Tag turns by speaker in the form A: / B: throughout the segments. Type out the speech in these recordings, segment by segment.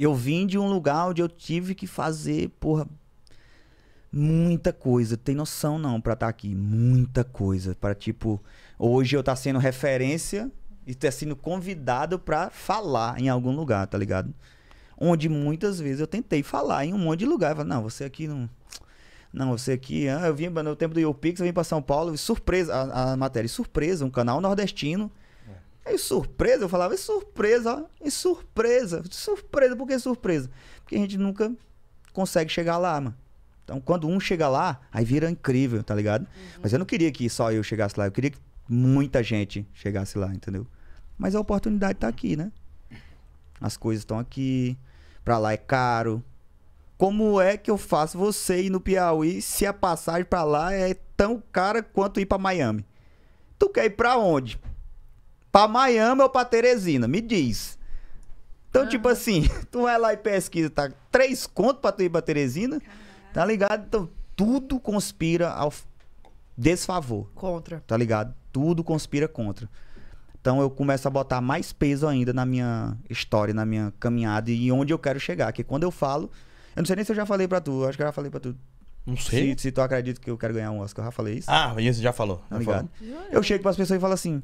A: Eu vim de um lugar onde eu tive que fazer, porra, muita coisa. Tem noção não para estar tá aqui, muita coisa para tipo hoje eu estar tá sendo referência e estar tá sendo convidado para falar em algum lugar, tá ligado? Onde muitas vezes eu tentei falar em um monte de lugar, eu falei, não, você aqui não não, você aqui, ah, eu vim no tempo do YouPix, eu vim para São Paulo, surpresa, a, a matéria, surpresa, um canal nordestino é surpresa, eu falava, é surpresa, ó, É surpresa, surpresa, por que surpresa? Porque a gente nunca consegue chegar lá, mano. Então, quando um chega lá, aí vira incrível, tá ligado? Uhum. Mas eu não queria que só eu chegasse lá, eu queria que muita gente chegasse lá, entendeu? Mas a oportunidade tá aqui, né? As coisas estão aqui, pra lá é caro. Como é que eu faço você ir no Piauí se a passagem pra lá é tão cara quanto ir pra Miami? Tu quer ir pra onde? Pra Miami ou pra Teresina? Me diz. Então, tipo assim, tu vai lá e pesquisa, tá? Três contos pra tu ir pra Teresina. Tá ligado? Então, tudo conspira ao desfavor. Contra. Tá ligado? Tudo conspira contra. Então eu começo a botar mais peso ainda na minha história, na minha caminhada e onde eu quero chegar. Que quando eu falo, eu não sei nem se eu já falei pra tu, acho que eu já falei pra tu. Não sei. Se, se tu acredita que eu quero ganhar um Oscar, eu já falei isso. Ah, isso já falou. Tá já ligado? Falou. Eu chego pras pessoas e falo assim: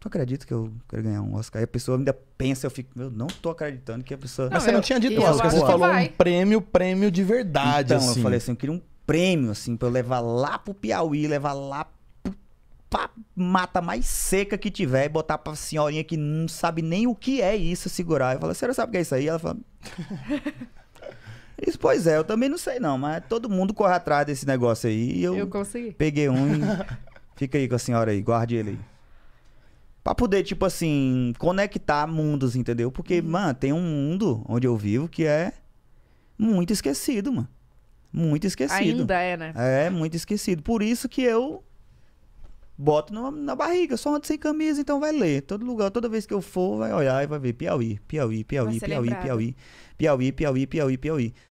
A: tu acredita que eu quero ganhar um Oscar? e a pessoa ainda pensa, eu fico, eu não tô acreditando que a pessoa. Não, Mas você eu, não tinha dito Oscar, você falou um prêmio, prêmio de verdade. Então, assim. eu falei assim, eu queria um prêmio, assim, pra eu levar lá pro Piauí, levar lá pro, pra mata mais seca que tiver e botar pra senhorinha que não sabe nem o que é isso segurar. Eu falei, a senhora sabe o que é isso aí? Ela fala. Isso, pois é, eu também não sei não, mas todo mundo corre atrás desse negócio aí. eu, eu consegui. Peguei um e fica aí com a senhora aí, guarde ele aí. Pra poder, tipo assim, conectar mundos, entendeu? Porque, uhum. mano, tem um mundo onde eu vivo que é muito esquecido, mano. Muito esquecido. Ainda é, né? É, muito esquecido. Por isso que eu boto no, na barriga, só ando sem camisa, então vai ler. Todo lugar, toda vez que eu for, vai olhar e vai ver Piauí, Piauí, Piauí, Piauí, Piauí, Piauí, Piauí, Piauí, Piauí, Piauí.